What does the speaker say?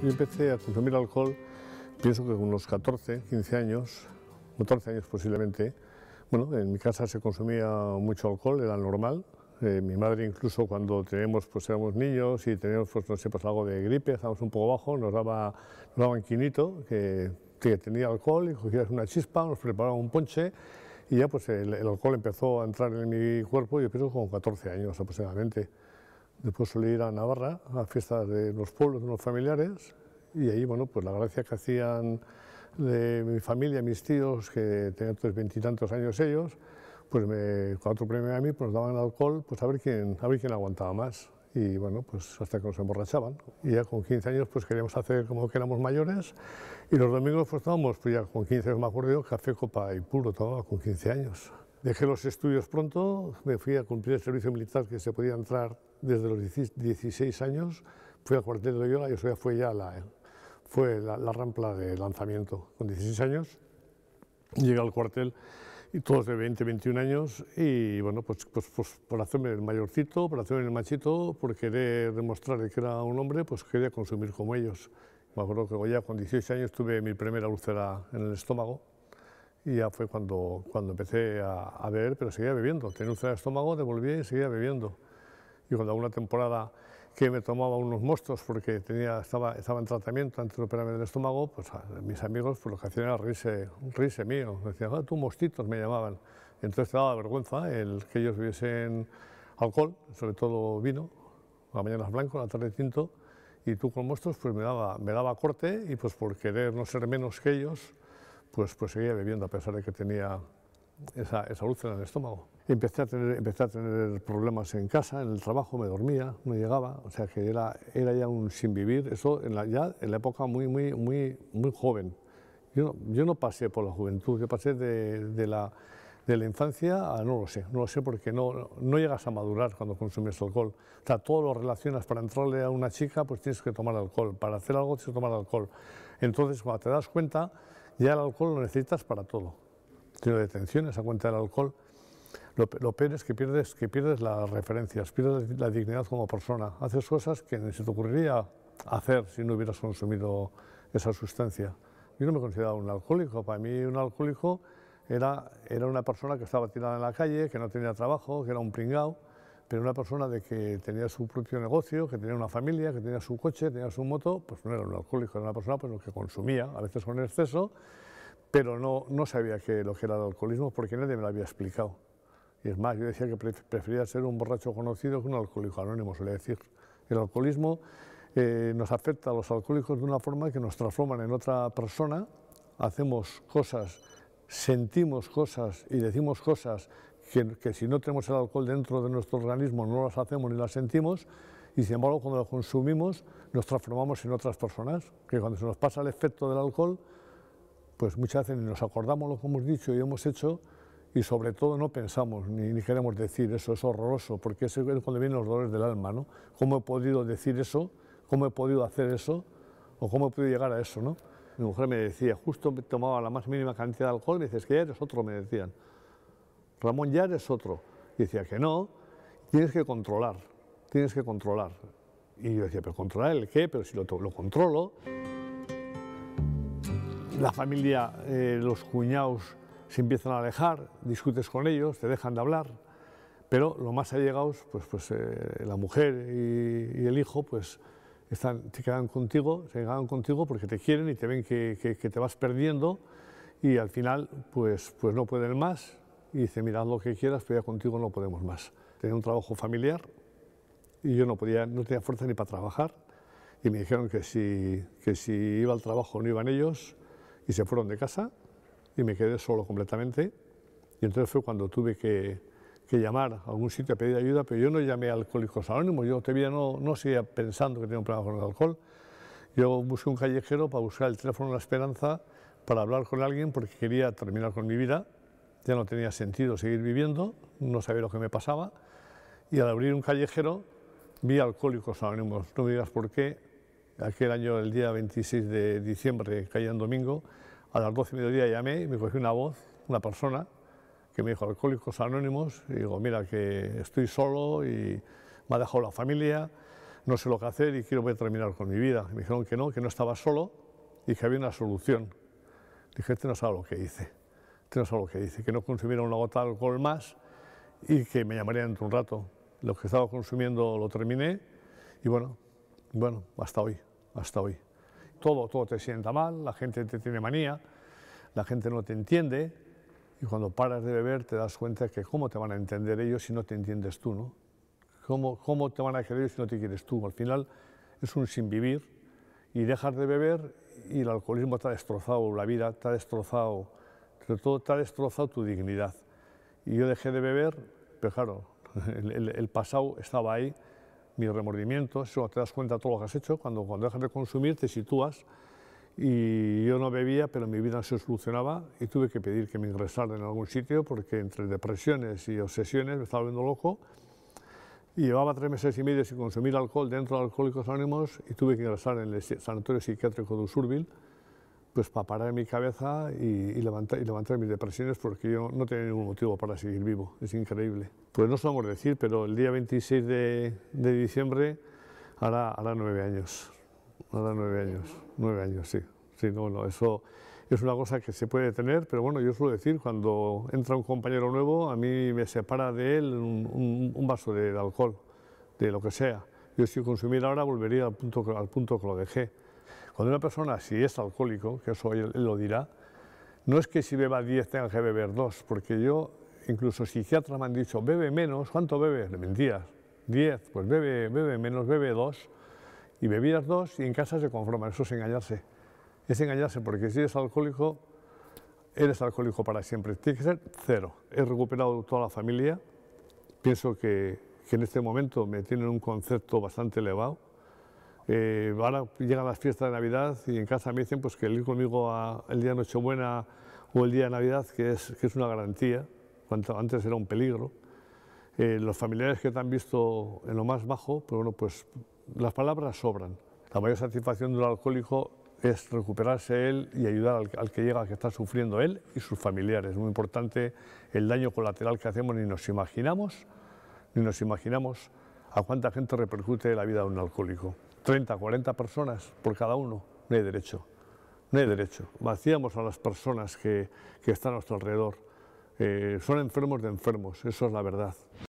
Yo empecé a consumir alcohol, pienso que con unos 14, 15 años, 14 años posiblemente. Bueno, en mi casa se consumía mucho alcohol, era normal. Eh, mi madre incluso cuando teníamos, pues éramos niños y teníamos, pues no sé, pues, algo de gripe, estábamos un poco bajos, nos daba, nos daba un quinito que, tenía alcohol y cogías una chispa, nos preparaba un ponche y ya pues el, alcohol empezó a entrar en mi cuerpo, yo pienso con 14 años aproximadamente. Después solía ir a Navarra a fiestas de los pueblos, de los familiares, y ahí, bueno, pues la gracia que hacían de mi familia, mis tíos, que tenían tres veintitantos años ellos, pues me, cuatro premio a mí, pues nos daban alcohol, pues a ver quién, a quién aguantaba más. Y bueno, pues hasta que nos emborrachaban. Y ya con 15 años, pues queríamos hacer como que éramos mayores. Y los domingos, pues pues ya con 15 años me acuerdo café, copa y puro, todo con 15 años. Dejé los estudios pronto, me fui a cumplir el servicio militar que se podía entrar desde los 16 años, fui al cuartel de Loyola y eso ya fue ya la, fue la, rampa de lanzamiento. Con 16 años llegué al cuartel y todos de 20, 21 años y bueno, pues, pues, pues, por hacerme el mayorcito, por hacerme el machito, por querer demostrar que era un hombre, pues quería consumir como ellos. Me acuerdo que ya con 16 años tuve mi primera úlcera en el estómago y ya fue cuando, cuando empecé a, beber, pero seguía bebiendo. Tenía úlcera en el estómago, devolvía y seguía bebiendo y cuando una temporada que me tomaba unos mostros porque tenía, estaba, estaba en tratamiento antes de operarme del estómago, pues mis amigos por pues, lo que hacían era un mío, decían, ah, tú mostitos me llamaban. entonces te daba vergüenza el que ellos bebiesen alcohol, sobre todo vino, la mañana es blanco, la tarde tinto, y tú con mostros, pues me daba, me daba corte y pues por querer no ser menos que ellos, pues, pues seguía bebiendo a pesar de que tenía esa, luz en el estómago. Empecé a, tener, a tener problemas en casa, en el trabajo, me dormía, no llegaba, o sea que era, era ya un sin vivir, eso en la, ya en la época muy, muy, muy, muy joven. Yo no, pasé por la juventud, yo pasé de, de, la, de la infancia a no lo sé, no lo sé porque no, no llegas a madurar cuando consumes alcohol. O sea, todo lo relacionas, para entrarle a una chica pues tienes que tomar alcohol, para hacer algo tienes que tomar alcohol. Entonces cuando te das cuenta ya el alcohol lo necesitas para todo tiene detenciones a cuenta del alcohol. Lo, peor es que pierdes, que pierdes las referencias, pierdes la dignidad como persona. Haces cosas que ni se te ocurriría hacer si no hubieras consumido esa sustancia. Yo no me consideraba un alcohólico. Para mí un alcohólico era, era una persona que estaba tirada en la calle, que no tenía trabajo, que era un pringao, pero una persona de que tenía su propio negocio, que tenía una familia, que tenía su coche, tenía su moto, pues no era un alcohólico, era una persona pues, que consumía, a veces con exceso, pero no, sabía que lo que era el alcoholismo porque nadie me lo había explicado. Y es más, yo decía que prefería ser un borracho conocido que un alcohólico anónimo, suele decir. El alcoholismo eh, nos afecta a los alcohólicos de una forma que nos transforman en otra persona, hacemos cosas, sentimos cosas y decimos cosas que, que si no tenemos el alcohol dentro de nuestro organismo no las hacemos ni las sentimos, y sin embargo cuando lo consumimos nos transformamos en otras personas, que cuando se nos pasa el efecto del alcohol pues muchas veces nos acordamos lo que hemos dicho y hemos hecho y sobre todo no pensamos ni, queremos decir eso, es horroroso, porque es cuando vienen los dolores del alma, ¿no? ¿Cómo he podido decir eso? ¿Cómo he podido hacer eso? ¿O cómo he podido llegar a eso, no? Mi mujer me decía, justo tomaba la más mínima cantidad de alcohol, y dices que ya eres otro, me decían. Ramón, ya eres otro. Y decía que no, tienes que controlar, tienes que controlar. Y yo decía, pero controlar el qué, pero si lo controlo la familia, eh, los cuñados se empiezan a alejar, discutes con ellos, te dejan de hablar, pero lo más allegados, pues, pues eh, la mujer y, el hijo, pues están, te quedan contigo, se quedan contigo porque te quieren y te ven que, te vas perdiendo y al final pues, pues no pueden más y dice, mirad lo que quieras, pero ya contigo no podemos más. Tenía un trabajo familiar y yo no, podía, no tenía fuerza ni para trabajar y me dijeron que si, que si iba al trabajo no iban ellos y se fueron de casa y me quedé solo completamente. Y entonces fue cuando tuve que, llamar a algún sitio a pedir ayuda, pero yo no llamé a Alcohólicos Anónimos, yo todavía no, no seguía pensando que tenía un problema con el alcohol. Yo busqué un callejero para buscar el teléfono de la esperanza, para hablar con alguien porque quería terminar con mi vida, ya no tenía sentido seguir viviendo, no sabía lo que me pasaba, y al abrir un callejero vi Alcohólicos Anónimos, no me digas por qué, aquel año, el día 26 de diciembre, caía en domingo, a las 12 de mediodía llamé y me cogió una voz, una persona, que me dijo, Alcohólicos Anónimos, y digo, mira, que estoy solo y me ha dejado la familia, no sé lo que hacer y quiero terminar con mi vida. me dijeron que no, que no estaba solo y que había una solución. Dije, este no sabe lo que hice, este no sabe lo que dice, que no consumiera una gota de alcohol más y que me llamaría dentro de un rato. Lo que estaba consumiendo lo terminé y bueno, bueno, hasta hoy hasta hoy. Todo, todo te sienta mal, la gente te tiene manía, la gente no te entiende y cuando paras de beber te das cuenta que cómo te van a entender ellos si no te entiendes tú, ¿no? ¿Cómo, te van a querer si no te quieres tú? Al final es un sinvivir y dejas de beber y el alcoholismo te ha destrozado la vida, te ha destrozado, sobre todo te ha destrozado tu dignidad. Y yo dejé de beber, pero claro, el pasado estaba ahí ...mi remordimiento, eso te das cuenta de todo lo que has hecho, cuando, cuando dejas de consumir te sitúas y yo no bebía, pero mi vida se solucionaba y tuve que pedir que me ingresaran en algún sitio porque entre depresiones y obsesiones me estaba volviendo loco y llevaba tres meses y medio sin consumir alcohol dentro de Alcohólicos Anónimos y tuve que ingresar en el sanatorio psiquiátrico de Usurville pues para parar mi cabeza y, y, levantar, mis depresiones porque yo no tenía ningún motivo para seguir vivo, es increíble. Pues no sabemos decir, pero el día 26 de, diciembre hará, nueve años, hará nueve años, nueve años, sí. Sí, no, eso es una cosa que se puede tener, pero bueno, yo suelo decir, cuando entra un compañero nuevo, a mí me separa de él un, vaso de alcohol, de lo que sea. Yo si consumiera ahora volvería al punto, al punto que lo dejé. Cuando una persona, si es alcohólico, que eso él, lo dirá, no es que si beba 10 tenga que beber 2, porque yo, incluso psiquiatras me han dicho, bebe menos, ¿cuánto bebes? Le mentías, 10, pues bebe, bebe menos, bebe 2, y bebías 2 y en casa se conforma, eso es engañarse. Es engañarse, porque si eres alcohólico, eres alcohólico para siempre, tiene que ser cero. He recuperado toda la familia, pienso que en este momento me tienen un concepto bastante elevado, eh, ahora llegan las fiestas de Navidad y en casa me dicen pues, que el ir conmigo el día de Nochebuena o el día de Navidad, que es, que es una garantía, cuanto antes era un peligro. Eh, los familiares que te han visto en lo más bajo, pero pues, bueno, pues las palabras sobran. La mayor satisfacción de un alcohólico es recuperarse él y ayudar al, al que llega, al que está sufriendo él y sus familiares. Es muy importante el daño colateral que hacemos, ni nos imaginamos, ni nos imaginamos a cuánta gente repercute la vida de un alcohólico. 30, 40 personas por cada uno, no hay derecho. No hay derecho. Vaciamos a las personas que, están a nuestro alrededor. Eh, son enfermos de enfermos, eso es la verdad.